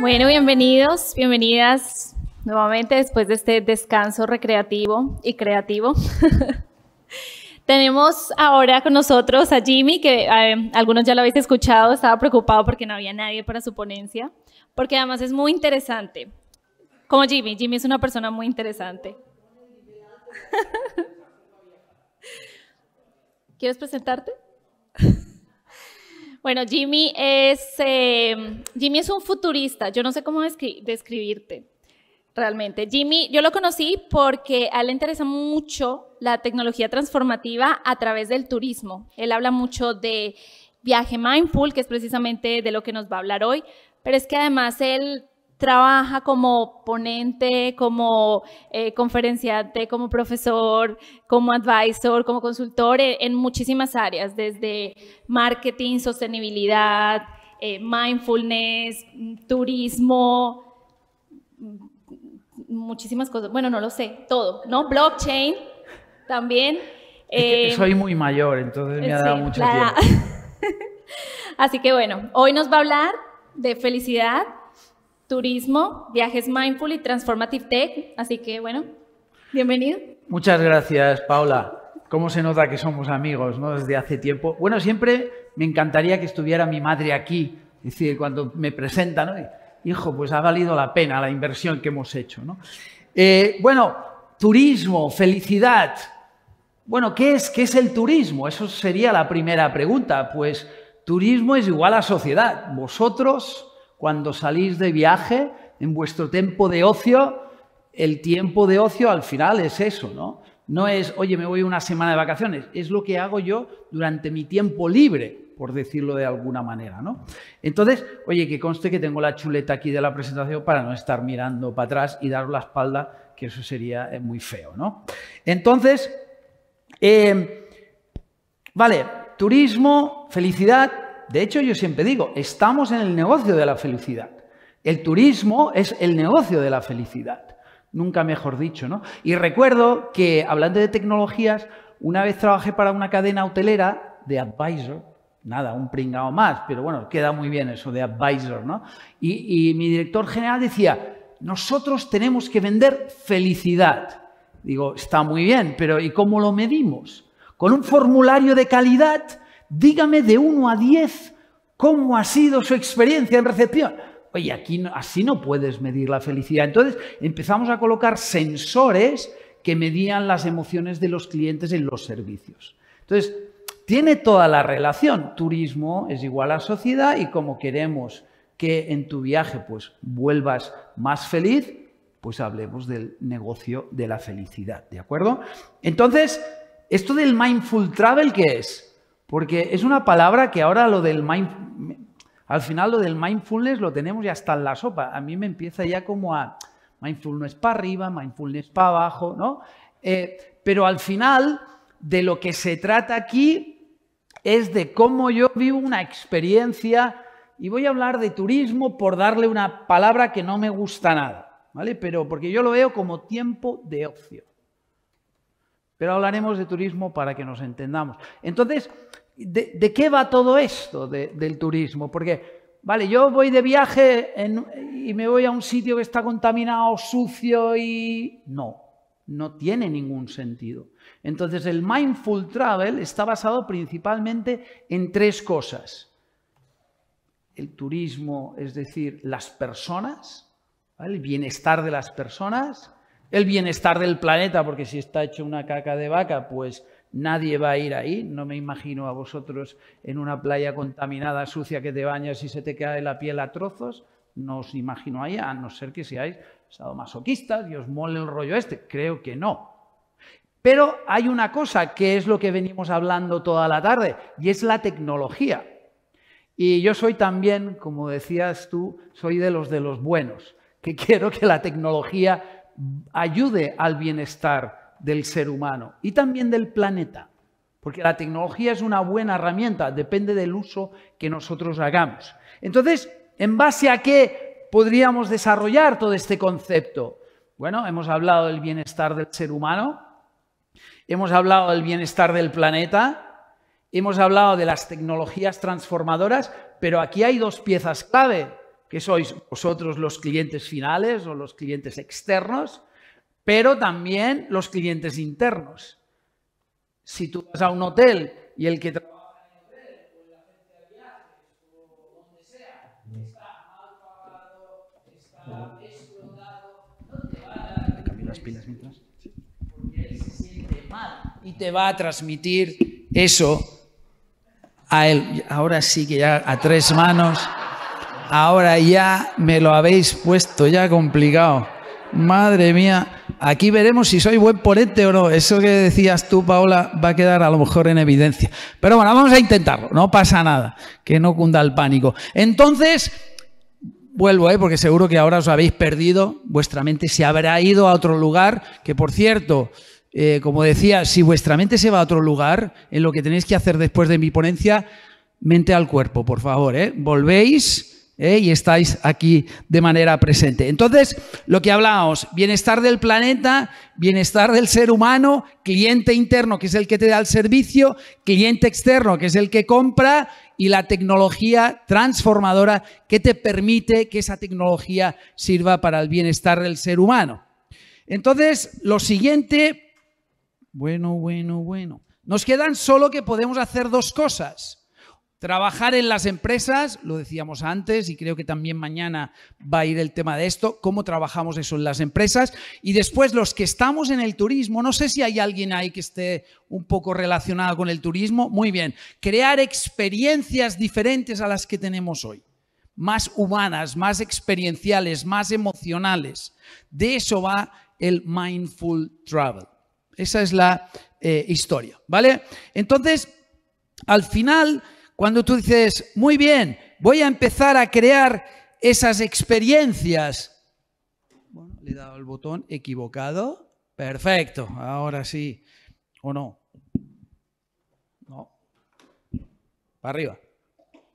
Bueno, bienvenidos, bienvenidas nuevamente después de este descanso recreativo y creativo. Tenemos ahora con nosotros a Jimmy, que eh, algunos ya lo habéis escuchado, estaba preocupado porque no había nadie para su ponencia, porque además es muy interesante. Como Jimmy, Jimmy es una persona muy interesante. ¿Quieres presentarte? Bueno, Jimmy es, eh, Jimmy es un futurista. Yo no sé cómo describirte realmente. Jimmy, yo lo conocí porque a él le interesa mucho la tecnología transformativa a través del turismo. Él habla mucho de viaje mindful, que es precisamente de lo que nos va a hablar hoy, pero es que además él trabaja como ponente, como eh, conferenciante, como profesor, como advisor, como consultor eh, en, muchísimas áreas, desde marketing, sostenibilidad, eh, mindfulness, turismo, muchísimas cosas. Bueno, no lo sé, todo, ¿no? Blockchain también. es que soy muy mayor, entonces me ha dado mucho tiempo. Así que bueno, hoy nos va a hablar de felicidad turismo, viajes mindful y transformative tech. Así que bueno, bienvenido. Muchas gracias, Paula. ¿Cómo se nota que somos amigos, ¿no? Desde hace tiempo. Bueno, siempre me encantaría que estuviera mi madre aquí. Es decir, cuando me presentan, Hijo, pues ha valido la pena la inversión que hemos hecho, eh, bueno, turismo, felicidad. Bueno, ¿qué es, ¿qué es el turismo? Eso sería la primera pregunta. Pues turismo es igual a sociedad. Vosotros, cuando salís de viaje, en vuestro tiempo de ocio, el tiempo de ocio al final es eso, ¿no? No es, oye, me voy una semana de vacaciones, es lo que hago yo durante mi tiempo libre, por decirlo de alguna manera, ¿no? Entonces, oye, que conste que tengo la chuleta aquí de la presentación para no estar mirando para atrás y dar la espalda, que eso sería eh, muy feo, ¿no? Entonces, eh, vale, turismo, felicidad, de hecho, yo siempre digo, estamos en el negocio de la felicidad. El turismo es el negocio de la felicidad. Nunca mejor dicho, ¿no? Y recuerdo que, hablando de tecnologías, una vez trabajé para una cadena hotelera de advisor, nada, un pringao más, pero bueno, queda muy bien eso de advisor, ¿no? Y, y mi director general decía, nosotros tenemos que vender felicidad. Digo, está muy bien, pero ¿y cómo lo medimos? Con un formulario de calidad Dígame de 1 a 10 cómo ha sido su experiencia en recepción. Oye, aquí así no puedes medir la felicidad. Entonces empezamos a colocar sensores que medían las emociones de los clientes en los servicios. Entonces, tiene toda la relación. Turismo es igual a sociedad y como queremos que en tu viaje pues vuelvas más feliz, pues hablemos del negocio de la felicidad, ¿de acuerdo? Entonces, esto del mindful travel qué es? Porque es una palabra que ahora lo del al final lo del mindfulness lo tenemos ya hasta en la sopa. A mí me empieza ya como a mindfulness para arriba, mindfulness para abajo, ¿no? Eh, pero al final de lo que se trata aquí es de cómo yo vivo una experiencia y voy a hablar de turismo por darle una palabra que no me gusta nada, ¿vale? Pero porque yo lo veo como tiempo de ocio. Pero hablaremos de turismo para que nos entendamos. Entonces, ¿De, qué va todo esto del turismo? Porque, vale, yo voy de viaje y me voy a un sitio que está contaminado, sucio y... No, no tiene ningún sentido. Entonces, el mindful travel está basado principalmente en tres cosas. El turismo, es decir, las personas, el bienestar de las personas, el bienestar del planeta, porque si está hecho una caca de vaca, pues Nadie va a ir ahí, no me imagino a vosotros en una playa contaminada, sucia, que te bañas y se te cae la piel a trozos, no os imagino ahí, a no ser que seáis sadomasoquistas y os mole el rollo este, creo que no. Pero hay una cosa que es lo que venimos hablando toda la tarde, y es la tecnología. Y yo soy también, como decías tú, soy de los de los buenos, que quiero que la tecnología ayude al bienestar del ser humano y también del planeta. Porque la tecnología es una buena herramienta, depende del uso que nosotros hagamos. Entonces, ¿en base a qué podríamos desarrollar todo este concepto? Bueno, hemos hablado del bienestar del ser humano, hemos hablado del bienestar del planeta, hemos hablado de las tecnologías transformadoras, pero aquí hay dos piezas clave, que sois vosotros los clientes finales o los clientes externos, pero también los clientes internos. Si tú vas a un hotel y el que trabaja en el hotel o en la agencia de viajes o donde sea está mal pagado, está explotado, no te va a dar. las pilas mientras? Porque él se siente mal y te va a transmitir eso a él. Ahora sí que ya a tres manos. Ahora ya me lo habéis puesto ya complicado. Madre mía, aquí veremos si soy buen ponente o no. Eso que decías tú, Paola, va a quedar a lo mejor en evidencia. Pero bueno, vamos a intentarlo, no pasa nada, que no cunda el pánico. Entonces, vuelvo, ¿eh? porque seguro que ahora os habéis perdido, vuestra mente se habrá ido a otro lugar, que por cierto, eh, como decía, si vuestra mente se va a otro lugar, en lo que tenéis que hacer después de mi ponencia, mente al cuerpo, por favor, ¿eh? volvéis ¿eh? y estáis aquí de manera presente. Entonces, lo que hablábamos, bienestar del planeta, bienestar del ser humano, cliente interno, que es el que te da el servicio, cliente externo, que es el que compra, y la tecnología transformadora que te permite que esa tecnología sirva para el bienestar del ser humano. Entonces, lo siguiente, bueno, bueno, bueno, nos quedan solo que podemos hacer dos cosas. Trabajar en las empresas, lo decíamos antes y creo que también mañana va a ir el tema de esto, cómo trabajamos eso en las empresas. Y después los que estamos en el turismo, no sé si hay alguien ahí que esté un poco relacionado con el turismo, muy bien, crear experiencias diferentes a las que tenemos hoy, más humanas, más experienciales, más emocionales. De eso va el mindful travel. Esa es la eh, historia, ¿vale? Entonces, al final cuando tú dices, muy bien, voy a empezar a crear esas experiencias. Bueno, le he dado el botón equivocado. Perfecto, ahora sí. ¿O no? No. Para arriba.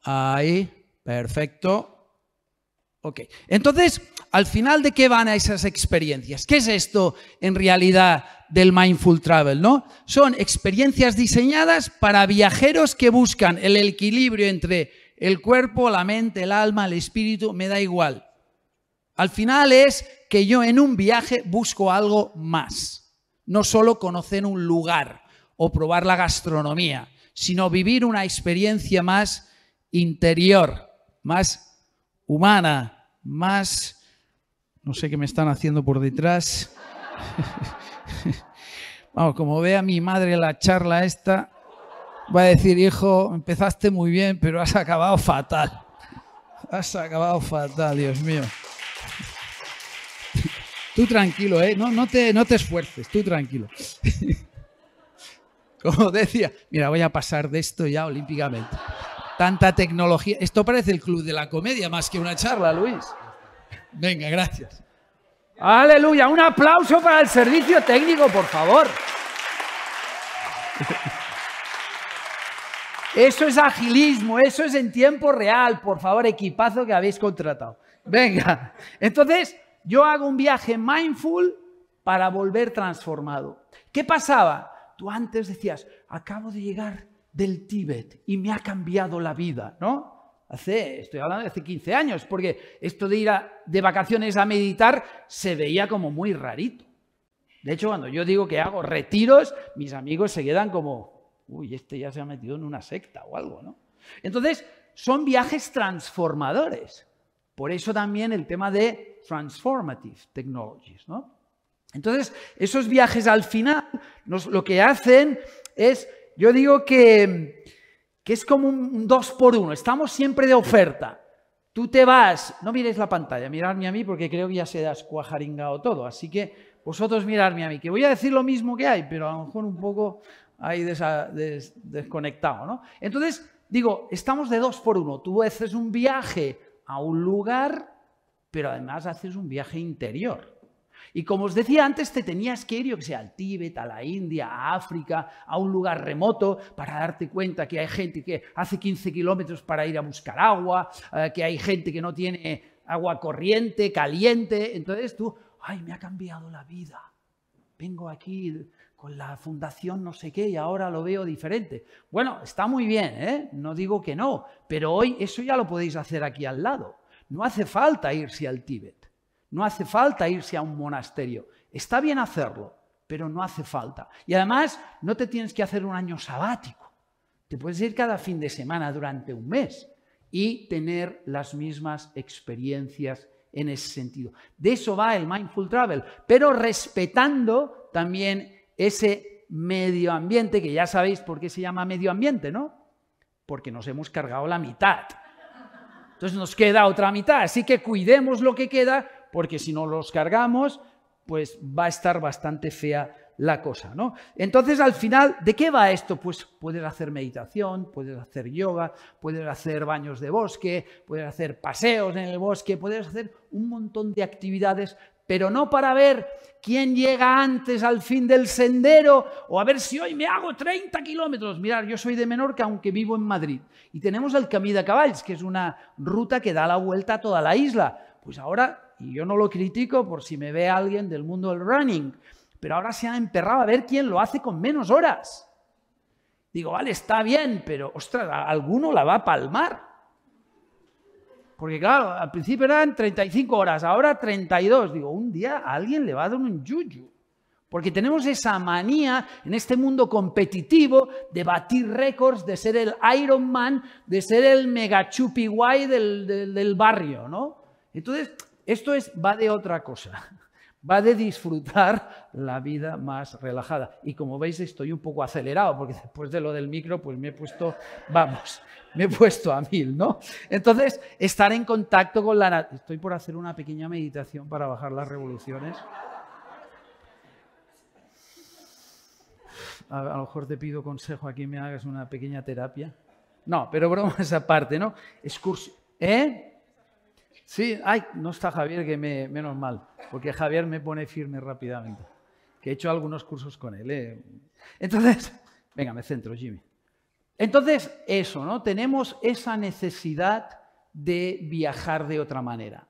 Ahí, perfecto. Ok, entonces, al final de qué van a esas experiencias? ¿Qué es esto en realidad del mindful travel? ¿no? Son experiencias diseñadas para viajeros que buscan el equilibrio entre el cuerpo, la mente, el alma, el espíritu, me da igual. Al final es que yo en un viaje busco algo más, no solo conocer un lugar o probar la gastronomía, sino vivir una experiencia más interior, más humana, más, no sé qué me están haciendo por detrás. Vamos, como vea mi madre la charla esta, va a decir, hijo, empezaste muy bien, pero has acabado fatal. Has acabado fatal, Dios mío. Tú tranquilo, ¿eh? No, no, te, no te esfuerces, tú tranquilo. Como decía, mira, voy a pasar de esto ya olímpicamente. Tanta tecnología. Esto parece el club de la comedia más que una charla, Luis. Venga, gracias. Aleluya. Un aplauso para el servicio técnico, por favor. Eso es agilismo, eso es en tiempo real, por favor, equipazo que habéis contratado. Venga, entonces yo hago un viaje mindful para volver transformado. ¿Qué pasaba? Tú antes decías, acabo de llegar del Tíbet y me ha cambiado la vida, ¿no? Hace, estoy hablando de hace 15 años, porque esto de ir de vacaciones a meditar se veía como muy rarito. De hecho, cuando yo digo que hago retiros, mis amigos se quedan como, uy, este ya se ha metido en una secta o algo, ¿no? Entonces, son viajes transformadores. Por eso también el tema de transformative technologies, ¿no? Entonces, esos viajes al final lo que hacen es yo digo que, es como un, dos por uno. Estamos siempre de oferta. Tú te vas, no mires la pantalla, miradme a mí porque creo que ya se das cuajaringado todo. Así que vosotros miradme a mí, que voy a decir lo mismo que hay, pero a lo mejor un poco ahí desconectado, ¿no? Entonces, digo, estamos de dos por uno. Tú haces un viaje a un lugar, pero además haces un viaje interior. Y como os decía antes, te tenías que ir, yo que sé, al Tíbet, a la India, a África, a un lugar remoto, para darte cuenta que hay gente que hace 15 kilómetros para ir a buscar agua, eh, que hay gente que no tiene agua corriente, caliente. Entonces tú, ay, me ha cambiado la vida. Vengo aquí con la fundación no sé qué y ahora lo veo diferente. Bueno, está muy bien, ¿eh? no digo que no, pero hoy eso ya lo podéis hacer aquí al lado. No hace falta irse al Tíbet. No hace falta irse a un monasterio. Está bien hacerlo, pero no hace falta. Y además, no te tienes que hacer un año sabático. Te puedes ir cada fin de semana durante un mes y tener las mismas experiencias en ese sentido. De eso va el mindful travel, pero respetando también ese medio ambiente, que ya sabéis por qué se llama medio ambiente, ¿no? Porque nos hemos cargado la mitad. Entonces nos queda otra mitad, así que cuidemos lo que queda porque si no los cargamos, pues va a estar bastante fea la cosa, ¿no? Entonces, al final, ¿de qué va esto? Pues puedes hacer meditación, puedes hacer yoga, puedes hacer baños de bosque, puedes hacer paseos en el bosque, puedes hacer un montón de actividades, pero no para ver quién llega antes al fin del sendero o a ver si hoy me hago 30 kilómetros. Mirad, yo soy de Menorca, aunque vivo en Madrid, y tenemos el Camí de Cavalls, que es una ruta que da la vuelta a toda la isla. Pues ahora y yo no lo critico por si me ve alguien del mundo del running, pero ahora se ha emperrado a ver quién lo hace con menos horas. Digo, vale, está bien, pero ostras, alguno la va a palmar. Porque claro, al principio eran 35 horas, ahora 32. Digo, un día a alguien le va a dar un yuyu. Porque tenemos esa manía en este mundo competitivo de batir récords, de ser el Iron Man, de ser el mega chupi guay del, del barrio, ¿no? Entonces, esto es, va de otra cosa, va de disfrutar la vida más relajada. Y como veis, estoy un poco acelerado, porque después de lo del micro, pues me he puesto, vamos, me he puesto a mil, ¿no? Entonces, estar en contacto con la... Estoy por hacer una pequeña meditación para bajar las revoluciones. a, lo mejor te pido consejo aquí, me hagas una pequeña terapia. No, pero bromas aparte, ¿no? Excursión. ¿Eh? Sí, ay, no está Javier, que menos mal, porque Javier me pone firme rápidamente, que he hecho algunos cursos con él. Eh. Entonces, venga, me centro, Jimmy. Entonces, eso, ¿no? Tenemos esa necesidad de viajar de otra manera.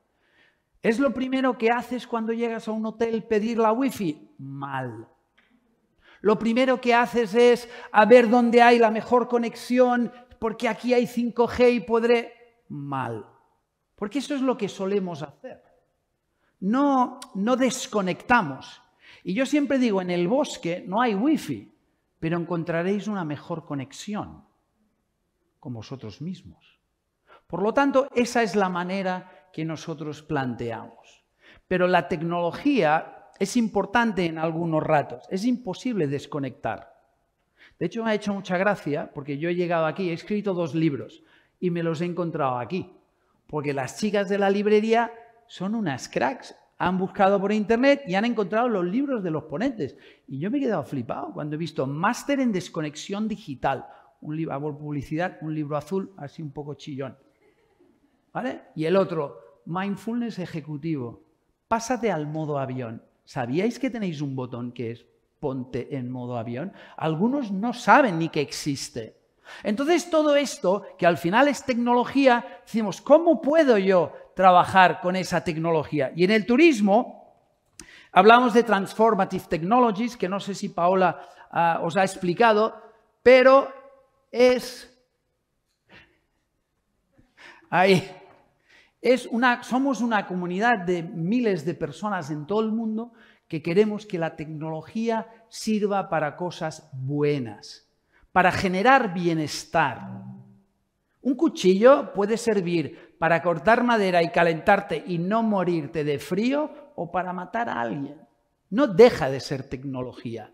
¿Es lo primero que haces cuando llegas a un hotel pedir la wifi? Mal. Lo primero que haces es a ver dónde hay la mejor conexión, porque aquí hay 5G y podré... Mal. Porque eso es lo que solemos hacer. No, no desconectamos. Y yo siempre digo, en el bosque no hay wifi, pero encontraréis una mejor conexión con vosotros mismos. Por lo tanto, esa es la manera que nosotros planteamos. Pero la tecnología es importante en algunos ratos, es imposible desconectar. De hecho, me ha hecho mucha gracia porque yo he llegado aquí, he escrito dos libros y me los he encontrado aquí porque las chicas de la librería son unas cracks. Han buscado por internet y han encontrado los libros de los ponentes. Y yo me he quedado flipado cuando he visto Máster en Desconexión Digital, un libro publicidad, un libro azul, así un poco chillón. ¿Vale? Y el otro, Mindfulness Ejecutivo. Pásate al modo avión. ¿Sabíais que tenéis un botón que es ponte en modo avión? Algunos no saben ni que existe. Entonces todo esto, que al final es tecnología, decimos, ¿cómo puedo yo trabajar con esa tecnología? Y en el turismo hablamos de Transformative Technologies, que no sé si Paola ah, os ha explicado, pero es... Ahí. Es una, somos una comunidad de miles de personas en todo el mundo que queremos que la tecnología sirva para cosas buenas para generar bienestar. Un cuchillo puede servir para cortar madera y calentarte y no morirte de frío o para matar a alguien. No deja de ser tecnología.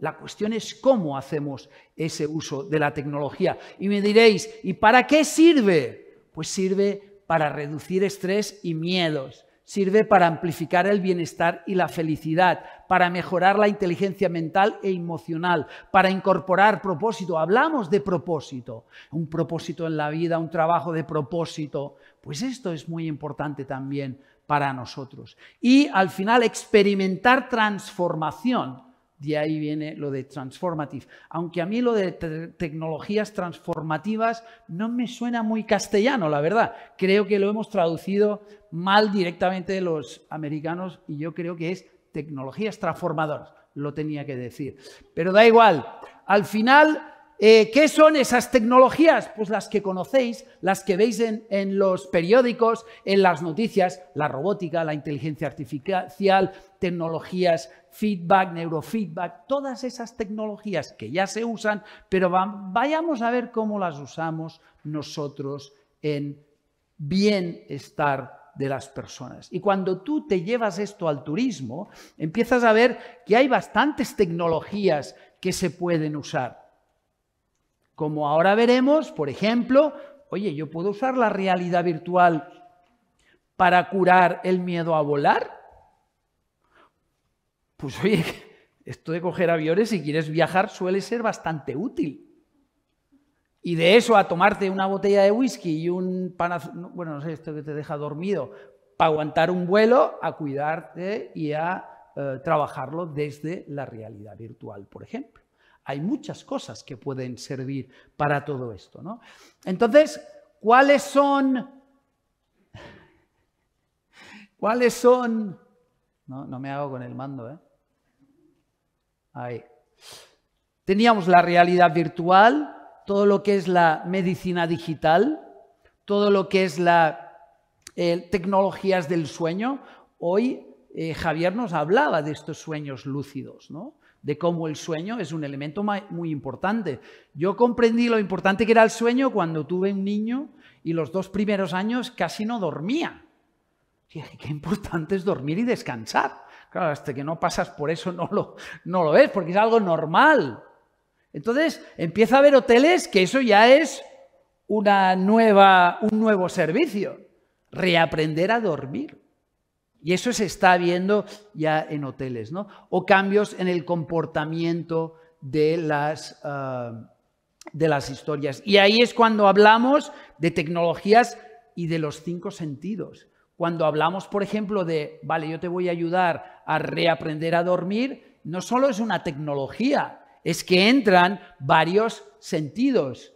La cuestión es cómo hacemos ese uso de la tecnología. Y me diréis, ¿y para qué sirve? Pues sirve para reducir estrés y miedos, sirve para amplificar el bienestar y la felicidad, para mejorar la inteligencia mental e emocional, para incorporar propósito. Hablamos de propósito, un propósito en la vida, un trabajo de propósito. Pues esto es muy importante también para nosotros. Y al final experimentar transformación de ahí viene lo de transformative. Aunque a mí lo de tecnologías transformativas no me suena muy castellano, la verdad. Creo que lo hemos traducido mal directamente de los americanos y yo creo que es tecnologías transformadoras. Lo tenía que decir. Pero da igual. Al final eh, ¿Qué son esas tecnologías? Pues las que conocéis, las que veis en, en, los periódicos, en las noticias, la robótica, la inteligencia artificial, tecnologías, feedback, neurofeedback, todas esas tecnologías que ya se usan, pero vayamos a ver cómo las usamos nosotros en bienestar de las personas. Y cuando tú te llevas esto al turismo, empiezas a ver que hay bastantes tecnologías que se pueden usar. Como ahora veremos, por ejemplo, oye, yo puedo usar la realidad virtual para curar el miedo a volar. Pues oye, esto de coger aviones, si quieres viajar, suele ser bastante útil. Y de eso a tomarte una botella de whisky y un pan bueno, no sé, esto que te deja dormido, para aguantar un vuelo, a cuidarte y a eh, trabajarlo desde la realidad virtual, por ejemplo. Hay muchas cosas que pueden servir para todo esto. ¿no? Entonces, ¿cuáles son? ¿Cuáles son? No, no me hago con el mando, ¿eh? Ahí. Teníamos la realidad virtual, todo lo que es la medicina digital, todo lo que es la eh, tecnologías del sueño. Hoy eh, Javier nos hablaba de estos sueños lúcidos, ¿no? de cómo el sueño es un elemento muy importante. Yo comprendí lo importante que era el sueño cuando tuve un niño y los dos primeros años casi no dormía. Y qué importante es dormir y descansar. Claro, hasta que no pasas por eso no lo, no lo ves, porque es algo normal. Entonces empieza a haber hoteles que eso ya es una nueva, un nuevo servicio, reaprender a dormir. Y eso se está viendo ya en hoteles, ¿no? O cambios en el comportamiento de las, ah, de las historias. Y ahí es cuando hablamos de tecnologías y de los cinco sentidos. Cuando hablamos, por ejemplo, de, vale, yo te voy a ayudar a reaprender a dormir, no solo es una tecnología, es que entran varios sentidos.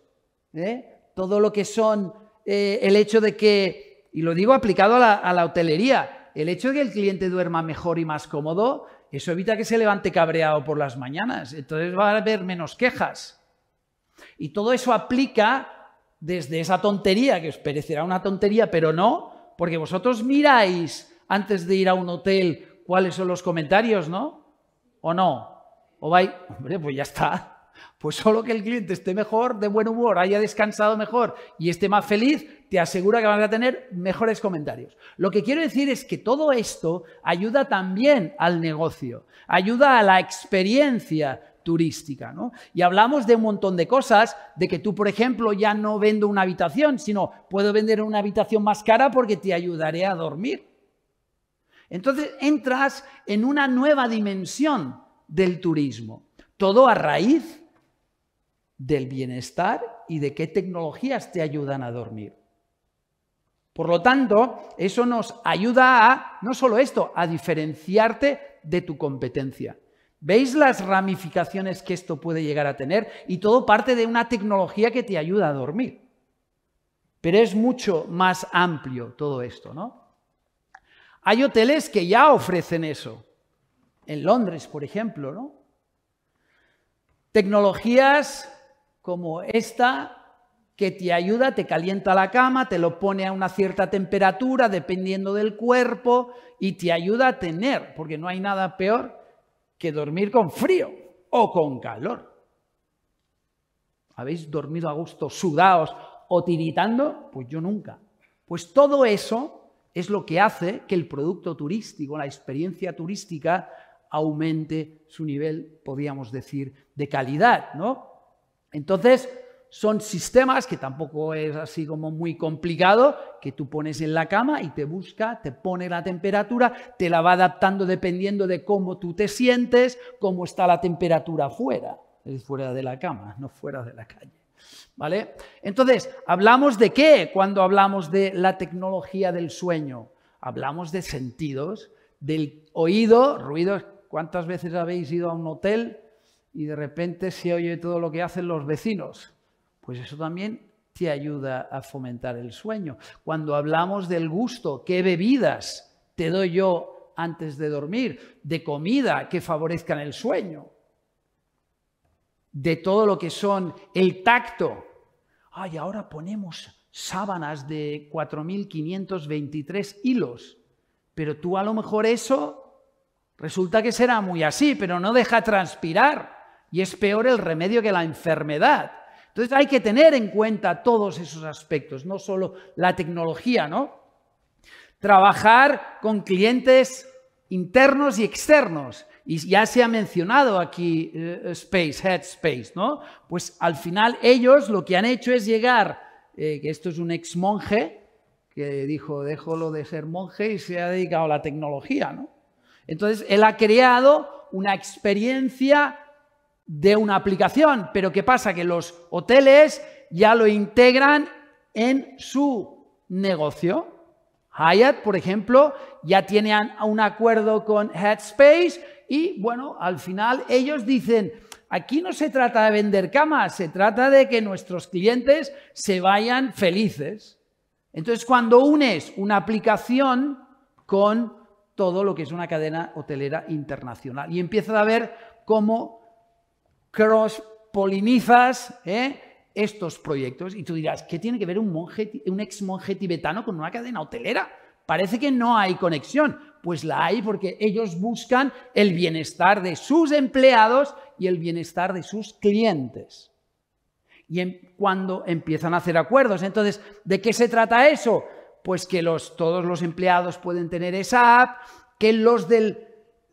¿eh? Todo lo que son eh, el hecho de que, y lo digo aplicado a la hotelería, el hecho de que el cliente duerma mejor y más cómodo, eso evita que se levante cabreado por las mañanas. Entonces va a haber menos quejas. Y todo eso aplica desde esa tontería, que os parecerá una tontería, pero no, porque vosotros miráis antes de ir a un hotel cuáles son los comentarios, ¿no? ¿O no? O vais, hombre, pues ya está. Pues solo que el cliente esté mejor, de buen humor, haya descansado mejor y esté más feliz, te asegura que van a tener mejores comentarios. Lo que quiero decir es que todo esto ayuda también al negocio, ayuda a la experiencia turística. ¿no? Y hablamos de un montón de cosas, de que tú, por ejemplo, ya no vendo una habitación, sino puedo vender una habitación más cara porque te ayudaré a dormir. Entonces entras en una nueva dimensión del turismo, todo a raíz del bienestar y de qué tecnologías te ayudan a dormir. Por lo tanto, eso nos ayuda a, no solo esto, a diferenciarte de tu competencia. ¿Veis las ramificaciones que esto puede llegar a tener? Y todo parte de una tecnología que te ayuda a dormir. Pero es mucho más amplio todo esto, ¿no? Hay hoteles que ya ofrecen eso. En Londres, por ejemplo, ¿no? Tecnologías como esta que te ayuda, te calienta la cama, te lo pone a una cierta temperatura dependiendo del cuerpo y te ayuda a tener, porque no hay nada peor que dormir con frío o con calor. ¿Habéis dormido a gusto, sudados o tiritando? Pues yo nunca. Pues todo eso es lo que hace que el producto turístico, la experiencia turística, aumente su nivel, podríamos decir, de calidad, ¿no? Entonces, son sistemas que tampoco es así como muy complicado, que tú pones en la cama y te busca, te pone la temperatura, te la va adaptando dependiendo de cómo tú te sientes, cómo está la temperatura fuera. es fuera de la cama, no fuera de la calle. ¿Vale? Entonces, ¿hablamos de qué cuando hablamos de la tecnología del sueño? Hablamos de sentidos, del oído, ruidos. ¿Cuántas veces habéis ido a un hotel y de repente se oye todo lo que hacen los vecinos? pues eso también te ayuda a fomentar el sueño. Cuando hablamos del gusto, ¿qué bebidas te doy yo antes de dormir? De comida que favorezcan el sueño. De todo lo que son el tacto. Ay, ahora ponemos sábanas de 4.523 hilos. Pero tú a lo mejor eso resulta que será muy así, pero no deja transpirar. Y es peor el remedio que la enfermedad. Entonces hay que tener en cuenta todos esos aspectos, no solo la tecnología, ¿no? Trabajar con clientes internos y externos. Y ya se ha mencionado aquí eh, Space, Headspace, ¿no? Pues al final ellos lo que han hecho es llegar, eh, que esto es un ex monje, que dijo, déjalo de ser monje y se ha dedicado a la tecnología, ¿no? Entonces, él ha creado una experiencia de una aplicación. Pero ¿qué pasa? Que los hoteles ya lo integran en su negocio. Hyatt, por ejemplo, ya tienen un acuerdo con Headspace y, bueno, al final ellos dicen, aquí no se trata de vender camas, se trata de que nuestros clientes se vayan felices. Entonces, cuando unes una aplicación con todo lo que es una cadena hotelera internacional y empiezas a ver cómo cross-polinizas ¿eh? estos proyectos. Y tú dirás, ¿qué tiene que ver un, monje, un ex monje tibetano con una cadena hotelera? Parece que no hay conexión. Pues la hay porque ellos buscan el bienestar de sus empleados y el bienestar de sus clientes. Y cuando empiezan a hacer acuerdos. Entonces, ¿de qué se trata eso? Pues que los, todos los empleados pueden tener esa app, que los del,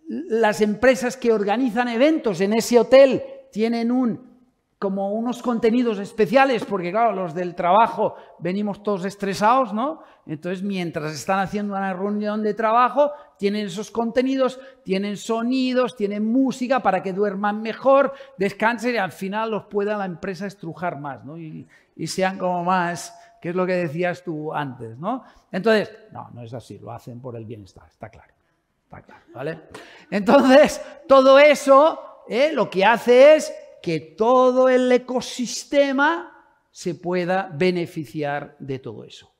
las empresas que organizan eventos en ese hotel tienen un como unos contenidos especiales, porque claro, los del trabajo venimos todos estresados, ¿no? Entonces, mientras están haciendo una reunión de trabajo, tienen esos contenidos, tienen sonidos, tienen música para que duerman mejor, descansen y al final los pueda la empresa estrujar más, ¿no? Y, sean como más, que es lo que decías tú antes, ¿no? Entonces, no, no es así, lo hacen por el bienestar, está claro, está claro, ¿vale? Entonces, todo eso ¿Eh? lo que hace es que todo el ecosistema se pueda beneficiar de todo eso.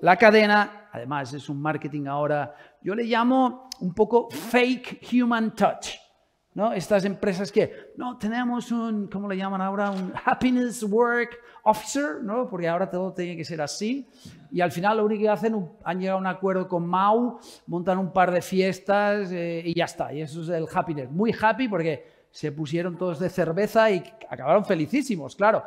la cadena, además es un marketing ahora, yo le llamo un poco fake human touch. Estas empresas que, no, tenemos un, ¿cómo le llaman ahora? Un happiness work officer, ¿no? Porque ahora todo tiene que ser así. Y al final lo único que hacen, han llegado a un acuerdo con Mau, montan un par de fiestas eh, y ya está. Y eso es el happiness. Muy happy porque se pusieron todos de cerveza y acabaron felicísimos, claro.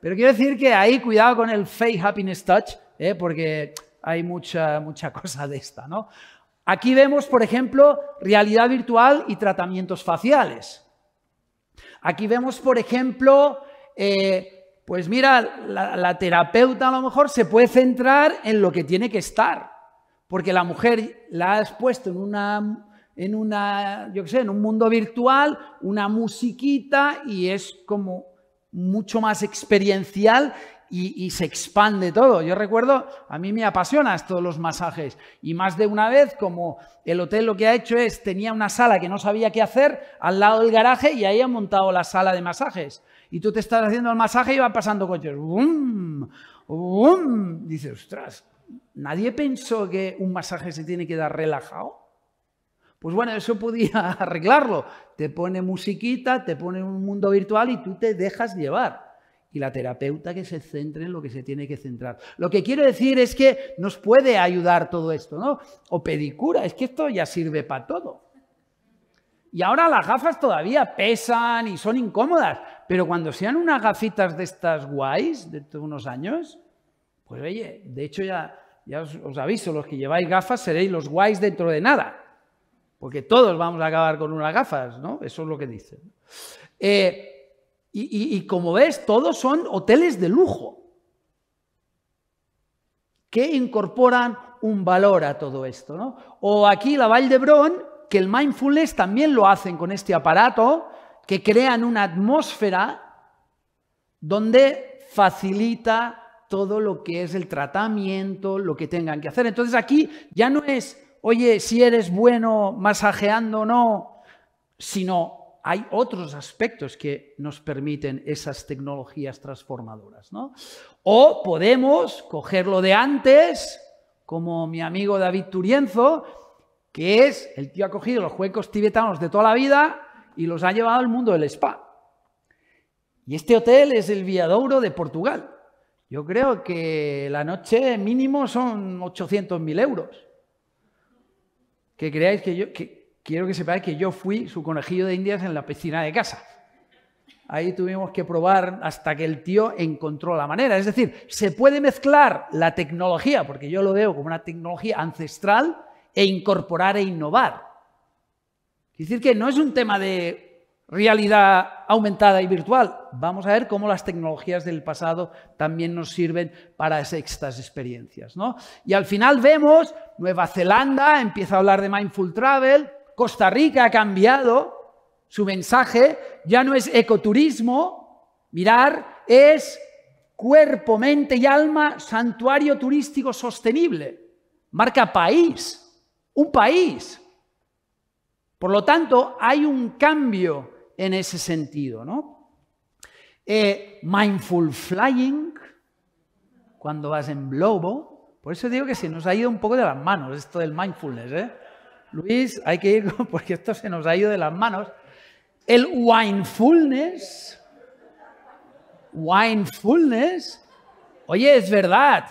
Pero quiero decir que ahí cuidado con el fake happiness touch, eh, porque hay mucha, mucha cosa de esta, ¿no? Aquí vemos, por ejemplo, realidad virtual y tratamientos faciales. Aquí vemos, por ejemplo, eh, pues mira, la, terapeuta a lo mejor se puede centrar en lo que tiene que estar, porque la mujer la ha puesto en una en una, yo sé, en un mundo virtual, una musiquita y es como mucho más experiencial y, se expande todo. Yo recuerdo, a mí me apasiona todos los masajes y más de una vez como el hotel lo que ha hecho es, tenía una sala que no sabía qué hacer al lado del garaje y ahí han montado la sala de masajes. Y tú te estás haciendo el masaje y van pasando coches. ¡Bum! ¡Bum! Dices, ostras, nadie pensó que un masaje se tiene que dar relajado. Pues bueno, eso podía arreglarlo. Te pone musiquita, te pone un mundo virtual y tú te dejas llevar y la terapeuta que se centre en lo que se tiene que centrar. Lo que quiero decir es que nos puede ayudar todo esto, ¿no? O pedicura, es que esto ya sirve para todo. Y ahora las gafas todavía pesan y son incómodas, pero cuando sean unas gafitas de estas guays, de unos años, pues oye, de hecho ya, ya os, aviso, los que lleváis gafas seréis los guays dentro de nada, porque todos vamos a acabar con unas gafas, ¿no? Eso es lo que dicen. Eh, y, como ves, todos son hoteles de lujo que incorporan un valor a todo esto. ¿no? O aquí la de que el mindfulness también lo hacen con este aparato, que crean una atmósfera donde facilita todo lo que es el tratamiento, lo que tengan que hacer. Entonces aquí ya no es, oye, si eres bueno masajeando o no, sino hay otros aspectos que nos permiten esas tecnologías transformadoras, ¿no? O podemos lo de antes, como mi amigo David Turienzo, que es, el tío ha cogido los juegos tibetanos de toda la vida y los ha llevado al mundo del spa. Y este hotel es el Viadouro de Portugal. Yo creo que la noche mínimo son 800.000 euros. ¿Qué creáis que yo, quiero que sepáis que yo fui su conejillo de indias en la piscina de casa. Ahí tuvimos que probar hasta que el tío encontró la manera. Es decir, se puede mezclar la tecnología, porque yo lo veo como una tecnología ancestral, e incorporar e innovar. Es decir, que no es un tema de realidad aumentada y virtual. Vamos a ver cómo las tecnologías del pasado también nos sirven para estas experiencias. ¿no? Y al final vemos, Nueva Zelanda empieza a hablar de Mindful Travel, Costa Rica ha cambiado su mensaje, ya no es ecoturismo, mirar, es cuerpo, mente y alma, santuario turístico sostenible. Marca país, un país. Por lo tanto, hay un cambio en ese sentido, ¿no? Eh, mindful flying, cuando vas en globo, por eso digo que se nos ha ido un poco de las manos esto del mindfulness, ¿eh? Luis, hay que ir porque esto se nos ha ido de las manos. El winefulness. Winefulness. Oye, es verdad.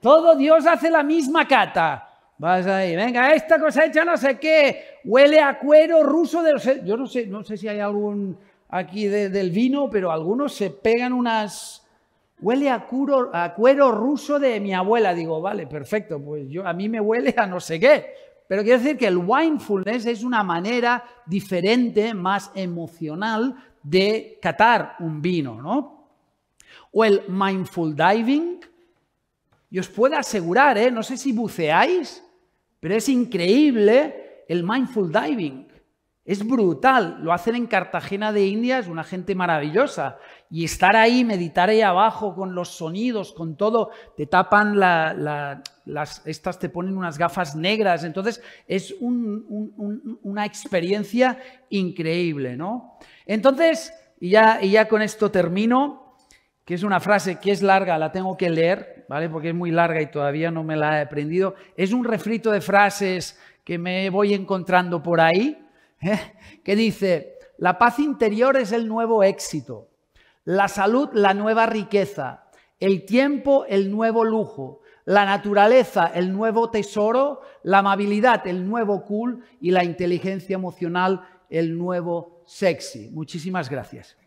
Todo Dios hace la misma cata. Vas ahí, venga, esta cosa hecha no sé qué, huele a cuero ruso de los... Yo no sé, no sé si hay algún aquí del vino, pero algunos se pegan unas... Huele a, cuero, a cuero ruso de mi abuela. Digo, vale, perfecto, pues yo, a mí me huele a no sé qué. Pero quiero decir que el mindfulness es una manera diferente, más emocional, de catar un vino, ¿no? O el mindful diving. Y os puedo asegurar, ¿eh? no sé si buceáis, pero es increíble el mindful diving. Es brutal, lo hacen en Cartagena de Indias, una gente maravillosa. Y estar ahí, meditar ahí abajo con los sonidos, con todo, te tapan las, estas te ponen unas gafas negras. Entonces es una experiencia increíble, ¿no? Entonces, y ya, y ya con esto termino, que es una frase que es larga, la tengo que leer, ¿vale? Porque es muy larga y todavía no me la he aprendido. Es un refrito de frases que me voy encontrando por ahí ¿Eh? que dice, la paz interior es el nuevo éxito, la salud la nueva riqueza, el tiempo el nuevo lujo, la naturaleza el nuevo tesoro, la amabilidad el nuevo cool y la inteligencia emocional el nuevo sexy. Muchísimas gracias.